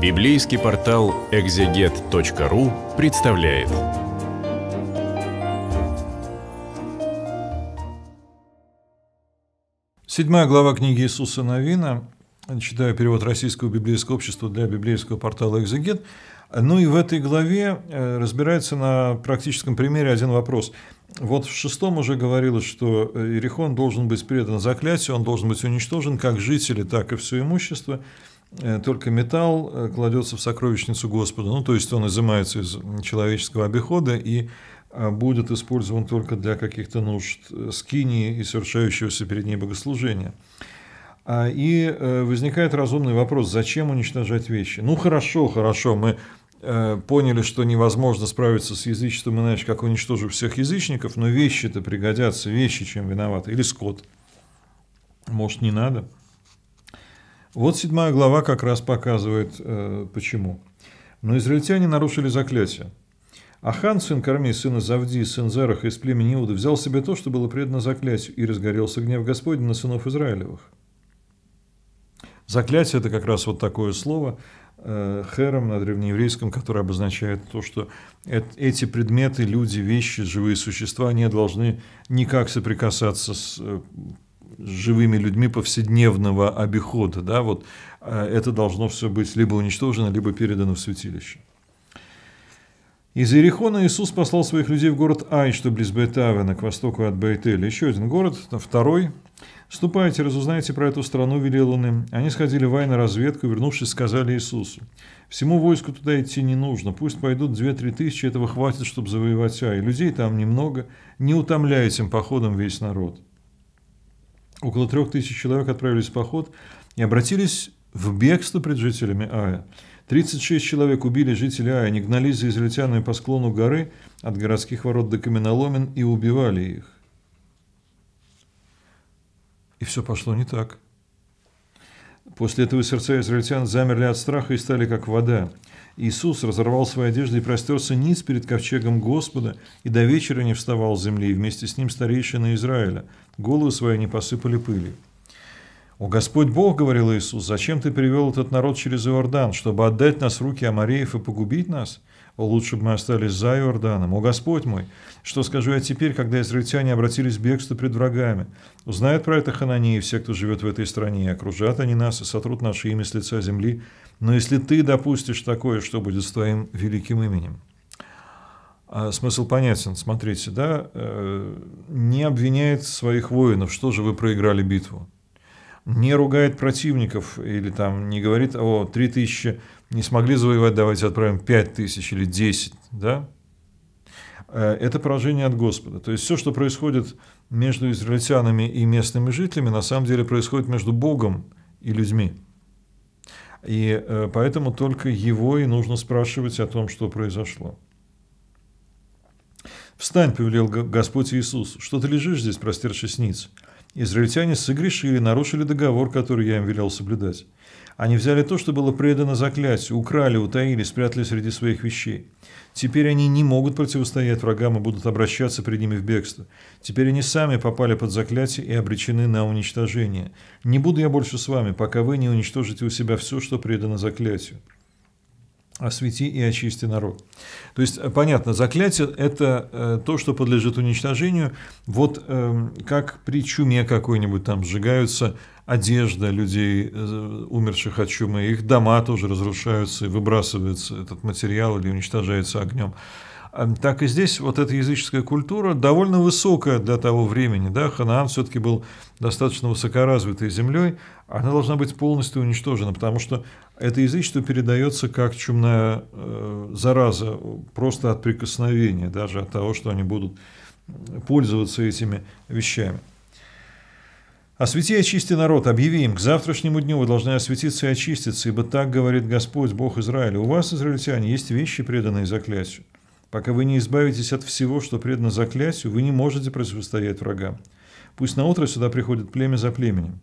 Библейский портал экзегет.ру представляет. Седьмая глава книги Иисуса Новина. Читаю перевод Российского библейского общества для библейского портала «Экзегет». Ну и в этой главе э, разбирается на практическом примере один вопрос. Вот в шестом уже говорилось, что э, Иерихон должен быть предан заклятию, он должен быть уничтожен, как жители, так и все имущество – Э, только металл э, кладется в сокровищницу Господа, ну, то есть он изымается из человеческого обихода и а, будет использован только для каких-то нужд э, скинии и совершающегося перед ней богослужения. А, и возникает разумный вопрос, зачем уничтожать вещи? Ну, хорошо, хорошо, мы поняли, что невозможно справиться с язычеством иначе, как уничтожить всех язычников, но вещи-то пригодятся, вещи чем виноваты, или скот. Может, не надо? – вот седьмая глава как раз показывает, э, почему. Но израильтяне нарушили заклятие. Ахан, сын Корми, сын Завди, сын Зерах из племени Иуда, взял себе то, что было предано заклятию, и разгорелся гнев Господень на сынов Израилевых. Заклятие – это как раз вот такое слово, э, хером на древнееврейском, которое обозначает то, что эти предметы, люди, вещи, живые существа не должны никак соприкасаться с э, живыми людьми повседневного обихода. Да, вот э, это должно все быть либо уничтожено, либо передано в святилище. Из Иерихона Иисус послал своих людей в город Ай, что близ Бетавена, к востоку от Бейтеля. Еще один город, второй. «Ступайте, разузнайте про эту страну», — велел он им. Они сходили в Ай на разведку и, вернувшись, сказали Иисусу. «Всему войску туда идти не нужно. Пусть пойдут две-три тысячи, этого хватит, чтобы завоевать Ай. Людей там немного. Не утомляйте им походом весь народ». Около трех тысяч человек отправились в поход и обратились в бегство пред жителями Ая. 36 человек убили жителей Ая, они гнались за израильтянами по склону горы от городских ворот до каменоломен и убивали их. И все пошло не так. После этого сердца израильтян замерли от страха и стали как вода. Иисус разорвал свои одежды и простерся ниц перед ковчегом Господа, и до вечера не вставал с земли, и вместе с ним старейшины Израиля. Голову свои не посыпали пылью. «О Господь Бог, — говорил Иисус, — зачем Ты привел этот народ через Иордан, чтобы отдать нас в руки Амареев и погубить нас? Лучше бы мы остались за Иорданом. О, Господь мой, что скажу я теперь, когда израильтяне обратились в бегство пред врагами? Узнают про это Ханани все, кто живет в этой стране, окружат они нас и сотрут наше имя с лица земли. Но если ты допустишь такое, что будет с твоим великим именем?» А смысл понятен. Смотрите, да, э, не обвиняет своих воинов, что же вы проиграли битву не ругает противников или там не говорит, о, 3000 не смогли завоевать, давайте отправим 5000 или 10, да? Э, это поражение от Господа. То есть все, что происходит между израильтянами и местными жителями, на самом деле происходит между Богом и людьми. И э, поэтому только его и нужно спрашивать о том, что произошло. «Встань», — повелел Господь Иисус, — «что ты лежишь здесь, простершись ниц?» Израильтяне согрешили, нарушили договор, который я им велел соблюдать. Они взяли то, что было предано заклятию, украли, утаили, спрятали среди своих вещей. Теперь они не могут противостоять врагам и будут обращаться при ними в бегство. Теперь они сами попали под заклятие и обречены на уничтожение. Не буду я больше с вами, пока вы не уничтожите у себя все, что предано заклятию освети и очисти народ. То есть, э, понятно, заклятие – это э, то, что подлежит уничтожению. Вот эм, как при чуме какой-нибудь там сжигаются одежда людей, э, умерших от чумы, их дома тоже разрушаются и выбрасывается этот материал или уничтожается огнем. Эм, так и здесь вот эта языческая культура довольно высокая для того времени. Да? Ханаан все-таки был достаточно высокоразвитой землей, она должна быть полностью уничтожена, потому что это язычество передается как чумная э, зараза, просто от прикосновения, даже от того, что они будут пользоваться этими вещами. «Освети и очисти народ, объяви им, к завтрашнему дню вы должны осветиться и очиститься, ибо так говорит Господь, Бог Израиля. У вас, израильтяне, есть вещи, преданные заклятию. Пока вы не избавитесь от всего, что предано заклятию, вы не можете противостоять врагам. Пусть на утро сюда приходит племя за племенем.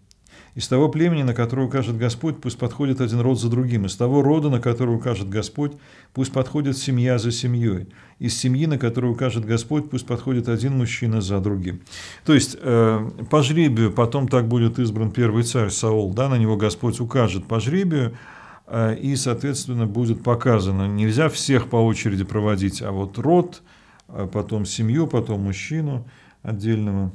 Из того племени, на которое укажет Господь, пусть подходит один род за другим. Из того рода, на который укажет Господь, пусть подходит семья за семьей. Из семьи, на которую укажет Господь, пусть подходит один мужчина за другим. То есть, э, по жребию потом так будет избран первый царь Саул, да, на него Господь укажет по жребию, Э, и, соответственно, будет показано. Нельзя всех по очереди проводить, а вот род, а потом семью, потом мужчину отдельного.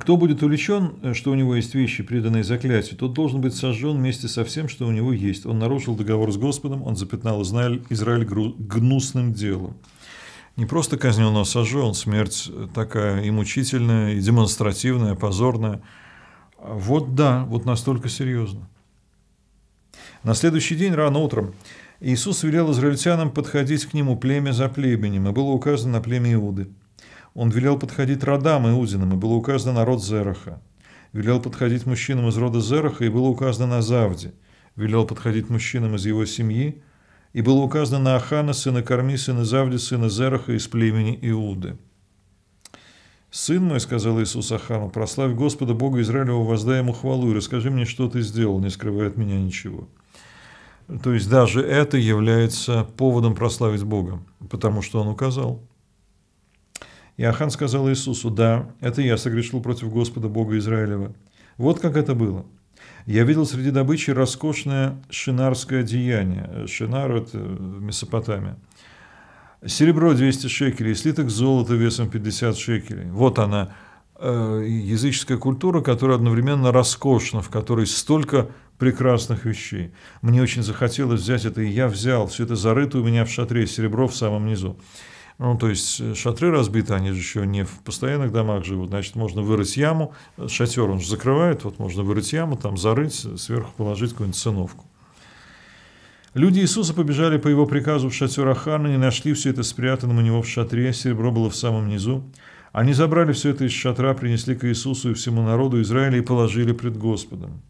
Кто будет увлечен, э, что у него есть вещи, преданные заклятию, тот должен быть сожжен вместе со всем, что у него есть. Он нарушил договор с Господом, он запятнал Израиль, гнусным делом. Не просто казнен, а сожжен. Смерть э, такая и мучительная, и демонстративная, и позорная. А вот да, вот настолько серьезно. На следующий день рано утром Иисус велел израильтянам подходить к нему племя за племенем, и было указано на племя Иуды. Он велел подходить родам Иудиным, и было указано народ род Зераха. Велел подходить мужчинам из рода Зераха, и было указано на завде. Велел подходить мужчинам из его семьи, и было указано на Ахана, сына карми сына Завди, сына Зераха из племени Иуды. «Сын мой, — сказал Иисус Ахану, — прославь Господа Бога Израилева, воздай ему хвалу, и расскажи мне, что ты сделал, не скрывая от меня ничего». То есть даже это является поводом прославить Бога, потому что Он указал. И Ахан сказал Иисусу, «Да, это я согрешил против Господа Бога Израилева». Вот как это было. Я видел среди добычи роскошное шинарское деяние. Шинар – это Месопотамия. Серебро 200 шекелей, слиток золота весом 50 шекелей. Вот она, э, языческая культура, которая одновременно роскошна, в которой столько прекрасных вещей. Мне очень захотелось взять это, и я взял. Все это зарыто у меня в шатре, серебро в самом низу. Ну, то есть э, шатры разбиты, они же еще не в постоянных домах живут. Значит, можно вырыть яму, э, шатер он же закрывает, вот можно вырыть яму, там зарыть, э, сверху положить какую-нибудь циновку. Люди Иисуса побежали по его приказу в шатер Ахана и нашли все это спрятанным у него в шатре, а серебро было в самом низу. Они забрали все это из шатра, принесли к Иисусу и всему народу Израиля и положили пред Господом.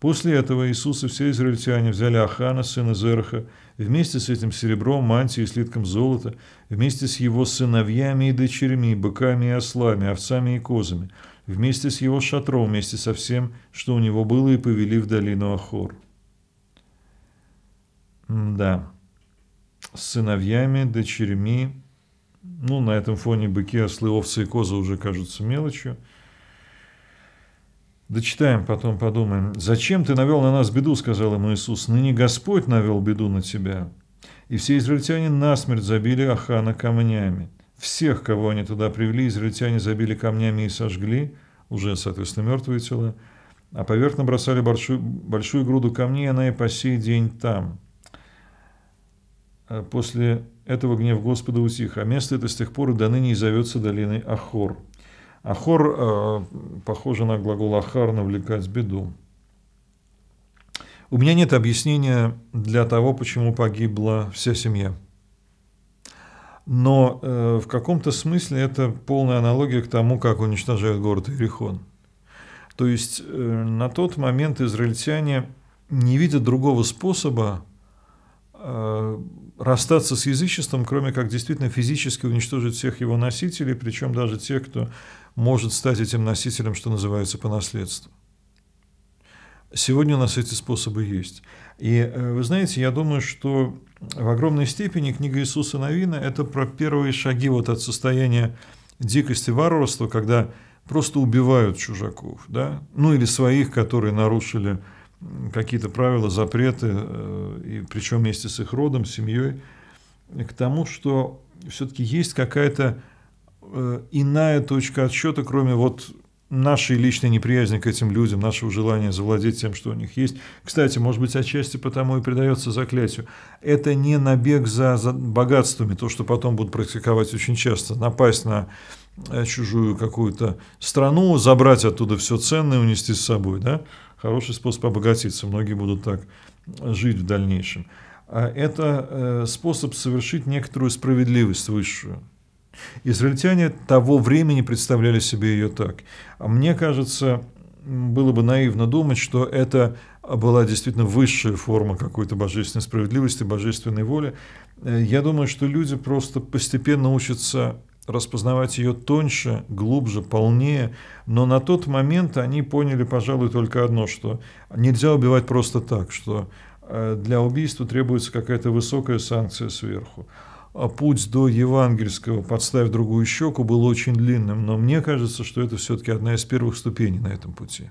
После этого Иисус и все израильтяне взяли Ахана, сына Зерха вместе с этим серебром, мантией и слитком золота, вместе с его сыновьями и дочерьми, быками и ослами, овцами и козами, вместе с его шатром, вместе со всем, что у него было, и повели в долину Ахор. Да, с сыновьями, дочерьми, ну, на этом фоне быки, ослы, овцы и козы уже кажутся мелочью – Дочитаем, потом подумаем. «Зачем ты навел на нас беду?» – сказал ему Иисус. «Ныне Господь навел беду на тебя». И все израильтяне насмерть забили Ахана камнями. Всех, кого они туда привели, израильтяне забили камнями и сожгли, уже, соответственно, мертвые тела, а поверх набросали большую, большую груду камней, она и по сей день там. А после этого гнев Господа утих, а место это с тех пор и до ныне и зовется долиной Ахор. Ахор э, похоже на глагол ахар навлекать беду. У меня нет объяснения для того, почему погибла вся семья. Но э, в каком-то смысле это полная аналогия к тому, как уничтожают город Иерихон. То есть э, на тот момент израильтяне не видят другого способа э, расстаться с язычеством, кроме как действительно физически уничтожить всех его носителей, причем даже тех, кто может стать этим носителем, что называется, по наследству. Сегодня у нас эти способы есть. И э, вы знаете, я думаю, что в огромной степени книга Иисуса Новина – это про первые шаги вот от состояния дикости варварства, когда просто убивают чужаков, да? ну или своих, которые нарушили какие-то правила, запреты, э, и причем вместе с их родом, семьей, к тому, что все-таки есть какая-то э, иная точка отсчета, кроме вот нашей личной неприязни к этим людям, нашего желания завладеть тем, что у них есть. Кстати, может быть, отчасти потому и придается заклятию. Это не набег за, за богатствами, то, что потом будут практиковать очень часто, напасть на э, чужую какую-то страну, забрать оттуда все ценное, унести с собой, да? хороший способ обогатиться. Многие будут так жить в дальнейшем. А это э, способ совершить некоторую справедливость высшую. Израильтяне того времени представляли себе ее так. А мне кажется, было бы наивно думать, что это была действительно высшая форма какой-то божественной справедливости, божественной воли. Э, я думаю, что люди просто постепенно учатся распознавать ее тоньше, глубже, полнее, но на тот момент они поняли, пожалуй, только одно, что нельзя убивать просто так, что э, для убийства требуется какая-то высокая санкция сверху. А путь до евангельского «подставь другую щеку» был очень длинным, но мне кажется, что это все-таки одна из первых ступеней на этом пути.